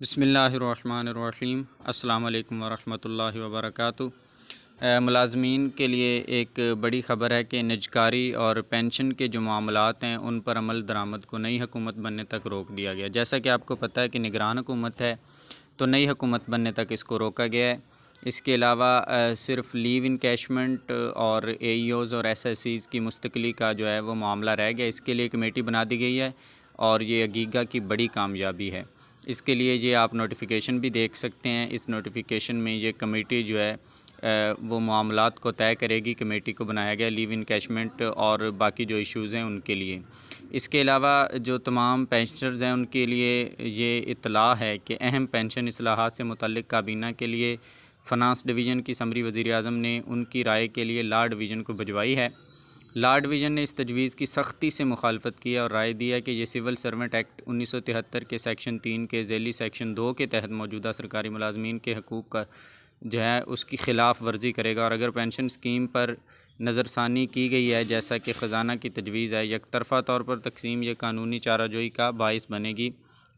बसमिलीम अल्लाम वरहमल वबरक मुलाजमीन के लिए एक बड़ी ख़बर है कि निजकारी और पेंशन के जो मामलत हैं उन पर अमल दरामद को नई हुकूमत बनने तक रोक दिया गया जैसा कि आपको पता है कि निगरान हुकूमत है तो नई हुकूमत बनने तक इसको रोका गया है इसके अलावा सिर्फ लीव इनकेशमेंट और ए e और एस की मुस्तकली का जो है वो मामला रह गया इसके लिए कमेटी बना दी गई है और ये अगीगा की बड़ी कामयाबी है इसके लिए ये आप नोटिफिकेशन भी देख सकते हैं इस नोटिफिकेशन में ये कमेटी जो है वो मामला को तय करेगी कमेटी को बनाया गया लीव इनकेशमेंट और बाकी जो इश्यूज़ हैं उनके लिए इसके अलावा जो तमाम पेंशनर्स हैं उनके लिए ये इतला है कि अहम पेंशन असलाहत से मुतल काबीना के लिए फ़नास डिवीज़न की समरी वज़ी अजम ने उनकी राय के लिए ला डिवीज़न को भिजवाई है लार्ड विजन ने इस तजवीज़ की सख्ती से मुखालफत की और राय दिया कि यह सिविल सर्वेंट एक्ट उन्नीस सौ तिहत्तर के सेक्शन तीन के जैली सेक्शन दो के तहत मौजूदा सरकारी मुलाजमीन के हकूक़ का जो है उसकी ख़िलाफ़ वर्जी करेगा और अगर पेंशन स्कीम पर नज़रसानी की गई है जैसा कि ख़जाना की तजवीज़ है यक तरफ़ा तौर पर तकसीम यह कानूनी चाराजोई का बायस बनेगी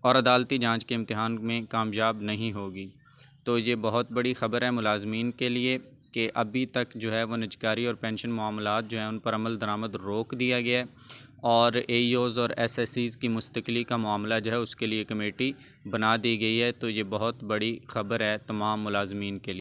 और अदालती जाँच के इम्तहान में कामयाब नहीं होगी तो ये बहुत बड़ी ख़बर है मुलाजमीन के लिए कि अभी तक जो है वो निजकारी और पेंशन मामला जो है उन पर अमल दरामद रोक दिया गया है और ए e और एस एस सीज़ की मुस्तकली का मामला जो है उसके लिए कमेटी बना दी गई है तो ये बहुत बड़ी खबर है तमाम मुलाजमीन के लिए